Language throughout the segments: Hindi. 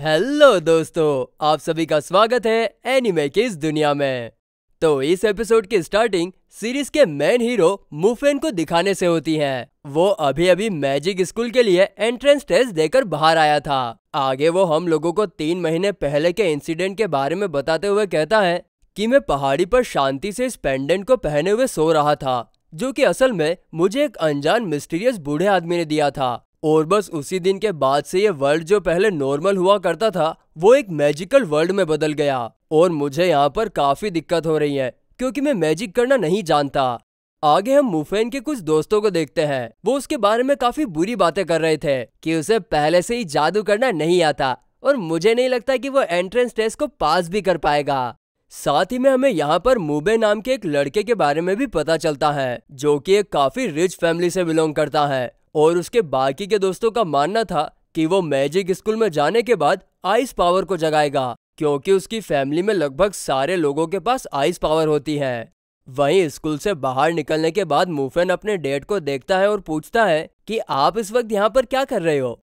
हेलो दोस्तों आप सभी का स्वागत है एनिमे की इस दुनिया में तो इस एपिसोड की स्टार्टिंग सीरीज के मेन हीरो मुफेन को दिखाने से होती है वो अभी अभी मैजिक स्कूल के लिए एंट्रेंस टेस्ट देकर बाहर आया था आगे वो हम लोगों को तीन महीने पहले के इंसिडेंट के बारे में बताते हुए कहता है कि मैं पहाड़ी पर शांति से इस पेंडेंट को पहने हुए सो रहा था जो कि असल में मुझे एक अनजान मिस्टीरियस बूढ़े आदमी ने दिया था और बस उसी दिन के बाद से ये वर्ल्ड जो पहले नॉर्मल हुआ करता था वो एक मैजिकल वर्ल्ड में बदल गया और मुझे यहाँ पर काफ़ी दिक्कत हो रही है क्योंकि मैं मैजिक करना नहीं जानता आगे हम मुफेन के कुछ दोस्तों को देखते हैं वो उसके बारे में काफी बुरी बातें कर रहे थे कि उसे पहले से ही जादू करना नहीं आता और मुझे नहीं लगता कि वो एंट्रेंस टेस्ट को पास भी कर पाएगा साथ ही में हमें यहाँ पर मुबे नाम के एक लड़के के बारे में भी पता चलता है जो कि एक काफी रिच फैमिली से बिलोंग करता है और उसके बाकी के दोस्तों का मानना था कि वो मैजिक स्कूल में जाने के बाद आइस पावर को जगाएगा क्योंकि उसकी फैमिली में लगभग सारे लोगों के पास आइस पावर होती है वहीं स्कूल से बाहर निकलने के बाद मुफेन अपने डेट को देखता है और पूछता है कि आप इस वक्त यहाँ पर क्या कर रहे हो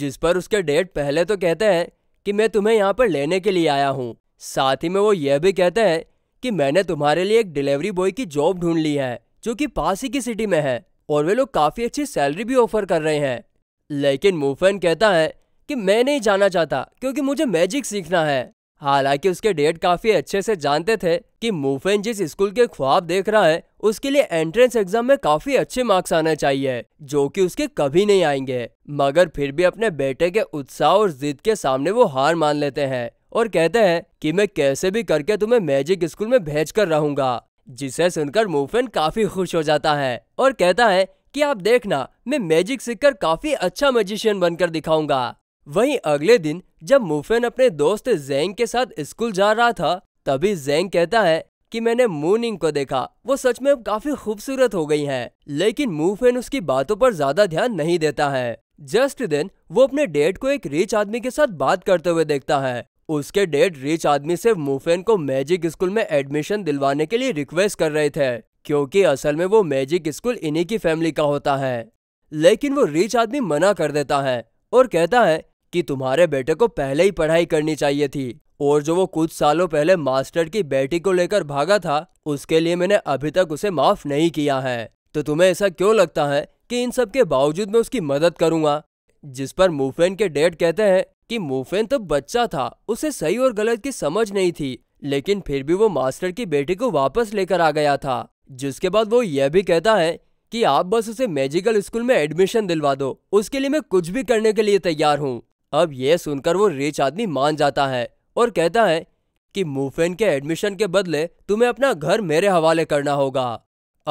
जिस पर उसके डेट पहले तो कहते हैं कि मैं तुम्हें यहाँ पर लेने के लिए आया हूँ साथ ही में वो यह भी कहते हैं कि मैंने तुम्हारे लिए एक डिलीवरी बॉय की जॉब ढूंढ ली है जो कि पास ही की सिटी में है और वे लोग काफ़ी अच्छी सैलरी भी ऑफर कर रहे हैं लेकिन मूफेन कहता है कि मैं नहीं जाना चाहता क्योंकि मुझे मैजिक सीखना है हालांकि उसके डेट काफ़ी अच्छे से जानते थे कि मूफेन जिस स्कूल के ख्वाब देख रहा है उसके लिए एंट्रेंस एग्जाम में काफ़ी अच्छे मार्क्स आने चाहिए जो कि उसके कभी नहीं आएंगे मगर फिर भी अपने बेटे के उत्साह और जिद के सामने वो हार मान लेते हैं और कहते हैं कि मैं कैसे भी करके तुम्हें मैजिक स्कूल में भेज कर रहूंगा जिसे सुनकर मूफेन काफी खुश हो जाता है और कहता है कि आप देखना मैं मैजिक सीखकर काफी अच्छा मैजिशियन बनकर दिखाऊंगा वहीं अगले दिन जब मूफेन अपने दोस्त जैंग के साथ स्कूल जा रहा था तभी जैंग कहता है कि मैंने मूनिंग को देखा वो सच में काफी खूबसूरत हो गई है लेकिन मूफेन उसकी बातों पर ज्यादा ध्यान नहीं देता है जस्ट देन वो अपने डेट को एक रिच आदमी के साथ बात करते हुए देखता है उसके डेड रिच आदमी से मुफेन को मैजिक स्कूल में एडमिशन दिलवाने के लिए रिक्वेस्ट कर रहे थे क्योंकि असल में वो मैजिक स्कूल इन्हीं की फैमिली का होता है लेकिन वो रिच आदमी मना कर देता है और कहता है कि तुम्हारे बेटे को पहले ही पढ़ाई करनी चाहिए थी और जो वो कुछ सालों पहले मास्टर की बेटी को लेकर भागा था उसके लिए मैंने अभी तक उसे माफ नहीं किया है तो तुम्हें ऐसा क्यों लगता है कि इन सब के बावजूद मैं उसकी मदद करूंगा जिस पर मुफेन के डेड कहते हैं कि मोफेन तो बच्चा था उसे सही और गलत की समझ नहीं थी लेकिन फिर भी वो मास्टर की बेटी को वापस लेकर आ गया था जिसके बाद वो यह भी कहता है कि आप बस उसे मैजिकल स्कूल में एडमिशन दिलवा दो उसके लिए मैं कुछ भी करने के लिए तैयार हूँ अब यह सुनकर वो रिच आदमी मान जाता है और कहता है कि मुफेन के एडमिशन के बदले तुम्हें अपना घर मेरे हवाले करना होगा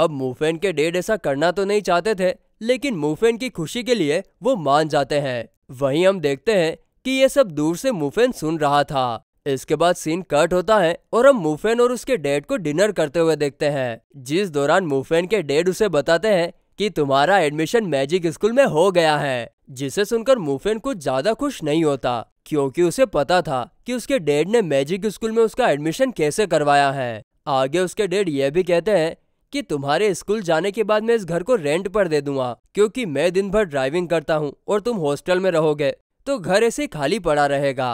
अब मुफेन के डेड ऐसा करना तो नहीं चाहते थे लेकिन मुफेन की खुशी के लिए वो मान जाते हैं वहीं हम देखते हैं कि ये सब दूर से मुफेन सुन रहा था इसके बाद सीन कट होता है और हम मुफेन और उसके डेड को डिनर करते हुए देखते हैं जिस दौरान मुफेन के डेड उसे बताते हैं कि तुम्हारा एडमिशन मैजिक स्कूल में हो गया है जिसे सुनकर मुफेन कुछ ज्यादा खुश नहीं होता क्योंकि उसे पता था कि उसके डेड ने मैजिक स्कूल में उसका एडमिशन कैसे करवाया है आगे उसके डेड ये भी कहते हैं कि तुम्हारे स्कूल जाने के बाद मैं इस घर को रेंट पर दे दूंगा क्योंकि मैं दिन भर ड्राइविंग करता हूँ और तुम हॉस्टल में रहोगे तो घर ऐसे खाली पड़ा रहेगा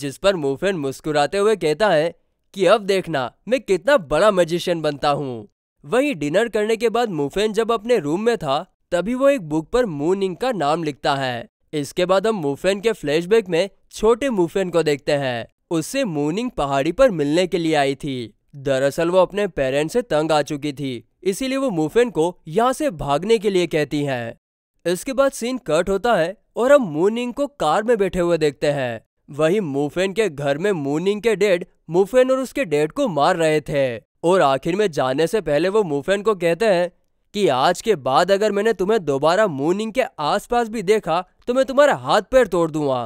जिस पर मुफेन मुस्कुराते हुए कहता है कि अब देखना मैं कितना बड़ा मजिशियन बनता हूँ वहीं डिनर करने के बाद मुफेन जब अपने रूम में था तभी वो एक बुक पर मूनिंग का नाम लिखता है इसके बाद हम मुफेन के फ्लैशबैक में छोटे मुफेन को देखते हैं उससे मूनिंग पहाड़ी पर मिलने के लिए आई थी दरअसल वो अपने पेरेंट्स से तंग आ चुकी थी इसीलिए वो मुफेन को यहाँ से भागने के लिए कहती हैं इसके बाद सीन कट होता है और हम मूनिंग को कार में बैठे हुए देखते हैं वही मुफेन के घर में मूनिंग के डेड मुफेन और उसके डेड को मार रहे थे और आखिर में जाने से पहले वो मुफेन को कहते हैं कि आज के बाद अगर मैंने तुम्हें दोबारा मूनिंग के आसपास भी देखा तो मैं तुम्हारा हाथ पैर तोड़ दूंगा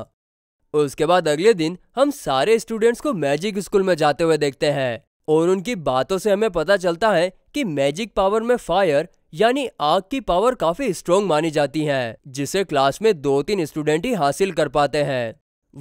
उसके बाद अगले दिन हम सारे स्टूडेंट्स को मैजिक स्कूल में जाते हुए देखते हैं और उनकी बातों से हमें पता चलता है कि मैजिक पावर में फायर यानी आग की पावर काफी स्ट्रोंग मानी जाती है जिसे क्लास में दो तीन स्टूडेंट ही हासिल कर पाते हैं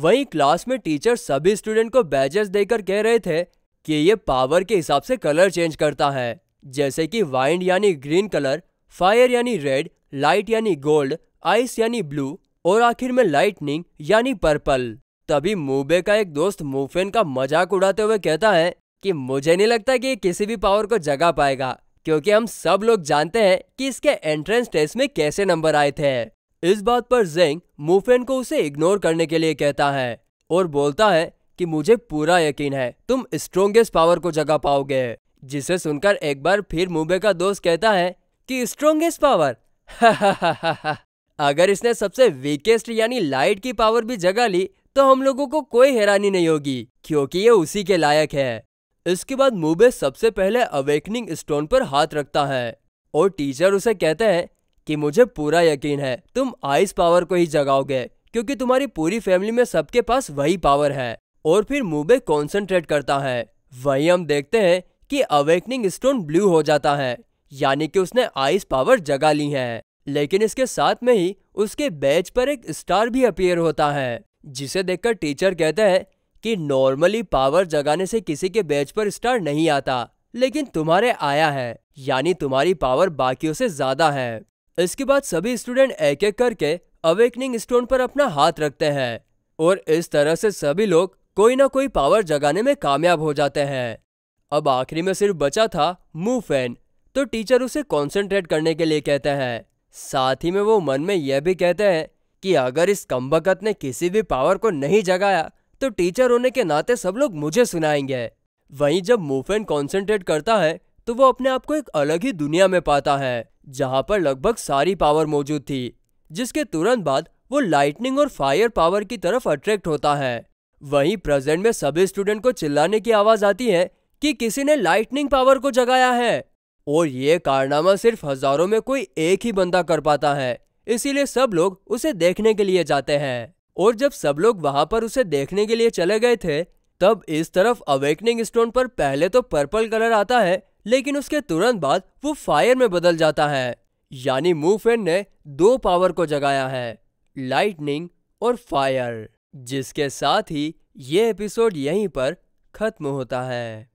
वहीं क्लास में टीचर सभी स्टूडेंट को बैजेस देकर कह रहे थे कि ये पावर के हिसाब से कलर चेंज करता है जैसे कि वाइंड यानी ग्रीन कलर फायर यानी रेड लाइट यानी गोल्ड आइस यानी ब्लू और आखिर में लाइटनिंग यानी पर्पल तभी मूबे का एक दोस्त मूफेन का मजाक उड़ाते हुए कहता है कि मुझे नहीं लगता कि ये किसी भी पावर को जगा पाएगा क्योंकि हम सब लोग जानते हैं कि इसके एंट्रेंस टेस्ट में कैसे नंबर आए थे इस बात पर जेंग मुफेन को उसे इग्नोर करने के लिए कहता है और बोलता है कि मुझे पूरा यकीन है तुम स्ट्रोंगेस्ट पावर को जगा पाओगे जिसे सुनकर एक बार फिर मुबे का दोस्त कहता है कि स्ट्रोंगेस्ट पावर अगर इसने सबसे वीकेस्ट यानी लाइट की पावर भी जगा ली तो हम लोगों को कोई हैरानी नहीं होगी क्योंकि ये उसी के लायक है इसके बाद मूबे सबसे पहले अवेकनिंग स्टोन पर हाथ रखता है और टीचर उसे कहते हैं कि मुझे पूरा यकीन है तुम आइस पावर को ही जगाओगे क्योंकि तुम्हारी पूरी फैमिली में सबके पास वही पावर है और फिर मूबे कॉन्सेंट्रेट करता है वही हम देखते हैं कि अवेकनिंग स्टोन ब्लू हो जाता है यानी कि उसने आइस पावर जगा ली है लेकिन इसके साथ में ही उसके बैच पर एक स्टार भी अपियर होता है जिसे देखकर टीचर कहते हैं कि नॉर्मली पावर जगाने से किसी के बैच पर स्टार नहीं आता लेकिन तुम्हारे आया है यानी तुम्हारी पावर बाकियों से ज्यादा है इसके बाद सभी स्टूडेंट एक एक करके अवेकनिंग स्टोन पर अपना हाथ रखते हैं और इस तरह से सभी लोग कोई ना कोई पावर जगाने में कामयाब हो जाते हैं अब आखिरी में सिर्फ बचा था मू फैन तो टीचर उसे कॉन्सेंट्रेट करने के लिए कहते हैं साथ ही में वो मन में यह भी कहते हैं कि अगर इस कम्बकत ने किसी भी पावर को नहीं जगाया तो टीचर होने के नाते सब लोग मुझे सुनाएंगे वहीं जब मोफेन कॉन्सेंट्रेट करता है तो वो अपने आप को एक अलग ही दुनिया में पाता है जहाँ पर लगभग सारी पावर मौजूद थी जिसके तुरंत बाद वो लाइटनिंग और फायर पावर की तरफ अट्रैक्ट होता है वहीं प्रेजेंट में सभी स्टूडेंट को चिल्लाने की आवाज आती है कि किसी ने लाइटनिंग पावर को जगाया है और ये कारनामा सिर्फ हजारों में कोई एक ही बंदा कर पाता है इसीलिए सब लोग उसे देखने के लिए जाते हैं और जब सब लोग वहां पर उसे देखने के लिए चले गए थे तब इस तरफ अवेकनिंग स्टोन पर पहले तो पर्पल कलर आता है लेकिन उसके तुरंत बाद वो फायर में बदल जाता है यानी मूफेन ने दो पावर को जगाया है लाइटनिंग और फायर जिसके साथ ही ये एपिसोड यहीं पर खत्म होता है